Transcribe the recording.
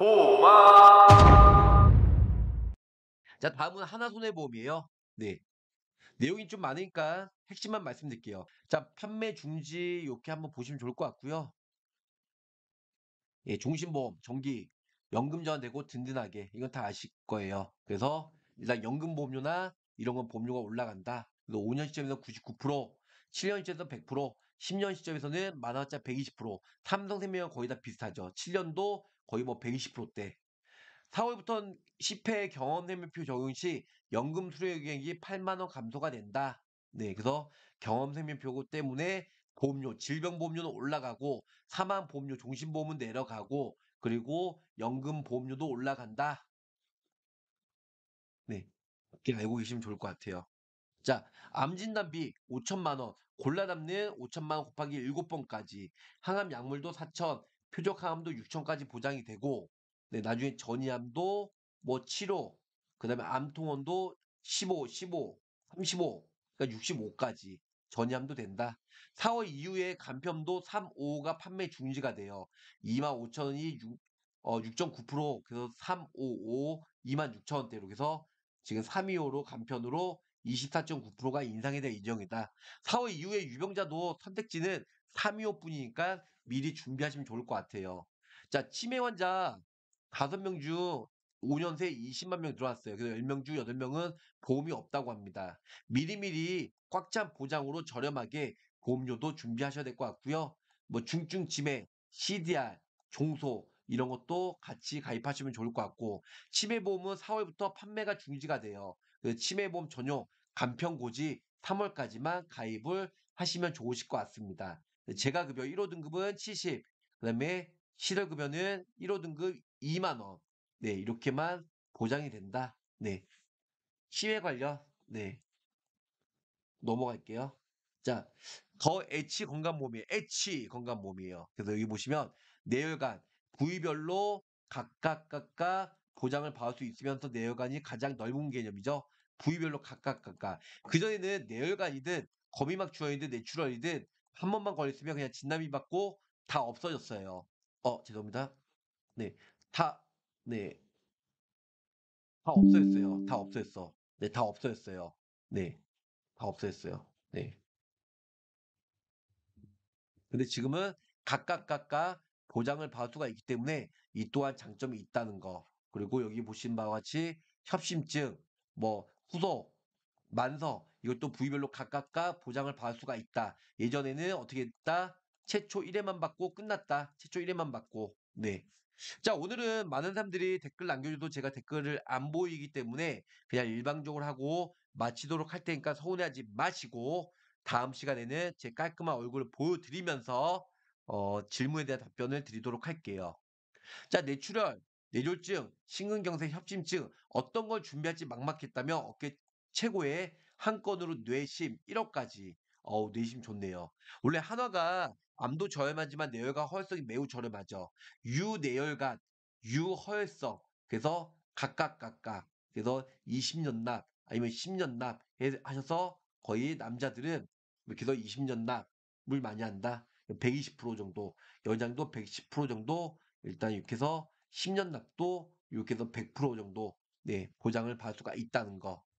보마. 자, 다음은 하나손해보험이에요. 네. 내용이 좀 많으니까 핵심만 말씀드릴게요. 자, 판매 중지 이렇게 한번 보시면 좋을 것 같고요. 예, 종신보험, 정기, 연금 전환되고 든든하게 이건 다 아실 거예요. 그래서 일단 연금 보험료나 이런 건 보험료가 올라간다. 그래서 5년 시점에서 99%, 7년 시점에서 100%, 10년 시점에서는 만화자 120%, 삼성생명은 거의 다 비슷하죠. 7년도 거의 뭐 120%대. 4월부터는 10회 경험생명표 적용 시 연금 수료액이 8만원 감소가 된다. 네, 그래서 경험생명표 때문에 보험료, 질병보험료는 올라가고 사망보험료, 종신보험은 내려가고 그리고 연금보험료도 올라간다. 네, 이렇게 알고 계시면 좋을 것 같아요. 자, 암진단비 5천만원, 골라담는 5천만원 곱하기 7번까지, 항암약물도 4천, 표적항암도 6천까지 보장이 되고 네, 나중에 전이암도 뭐 7호 그다음에 암통원도 15, 15, 35 그러니까 65까지 전이암도 된다. 4월 이후에 간편도 3, 5가 판매 중지가 돼요. 2만 5천이 6, 어, 6.9% 그래서 3, 5, 5 2만 6천원대로 그서 지금 3, 2호로 간편으로 24.9%가 인상이될 인정이다. 4월 이후에 유병자도 선택지는 3, 2호뿐이니까 미리 준비하시면 좋을 것 같아요. 자, 치매 환자 5명 중 5년 새 20만 명 들어왔어요. 그래서 10명 중 8명은 보험이 없다고 합니다. 미리미리 꽉 찬 보장으로 저렴하게 보험료도 준비하셔야 될 것 같고요. 뭐 중증 치매, CDR, 종소 이런 것도 같이 가입하시면 좋을 것 같고 치매 보험은 4월부터 판매가 중지가 돼요. 치매 보험 전용 간편고지 3월까지만 가입을 하시면 좋으실 것 같습니다. 제가 급여 1호 등급은 70, 그 다음에 실업 급여는 1호 등급 2만원. 네, 이렇게만 보장이 된다. 네. 치매 관련. 네. 넘어갈게요. 자, 더 애치 건강 몸이에요. 애치 건강 몸이에요. 그래서 여기 보시면 내열관 부위별로 각각 각각 보장을 받을 수 있으면서 내열관이 가장 넓은 개념이죠. 부위별로 각각 각각. 그전에는 내열관이든 거미막 주원이든 내추럴이든 한 번만 걸렸으면 그냥 진남이 받고 다 없어졌어요. 어, 죄송합니다. 네. 다, 네. 다 없어졌어요. 다 없어졌어. 네, 다 없어졌어요. 네. 다 없어졌어요. 네. 근데 지금은 각각 각각 보장을 받을 수가 있기 때문에 이 또한 장점이 있다는 거. 그리고 여기 보신 바와 같이 협심증, 뭐 후속, 만서 이것도 부위별로 각각과 보장을 받을 수가 있다. 예전에는 어떻게 했다? 최초 1회만 받고 끝났다. 최초 1회만 받고 네. 자 오늘은 많은 사람들이 댓글 남겨줘도 제가 댓글을 안 보이기 때문에 그냥 일방적으로 하고 마치도록 할 테니까 서운해하지 마시고 다음 시간에는 제 깔끔한 얼굴을 보여드리면서 어, 질문에 대한 답변을 드리도록 할게요. 자 뇌출혈, 뇌졸중, 심근경색 협심증 어떤 걸 준비할지 막막했다면 어깨 최고의 한 건으로 뇌심 1억까지. 어우, 뇌심 좋네요. 원래 한화가 암도 저렴하지만 내열과 허혈성이 매우 저렴하죠. 유내열관, 유허혈성. 그래서 각각 각각. 그래서 20년 납 아니면 10년 납 하셔서 거의 남자들은 이렇게 해서 20년 납을 많이 한다. 120% 정도, 연장도 110% 정도 일단 이렇게 해서 10년 납도 이렇게 해서 100% 정도 네, 보장을 받을 수가 있다는 거.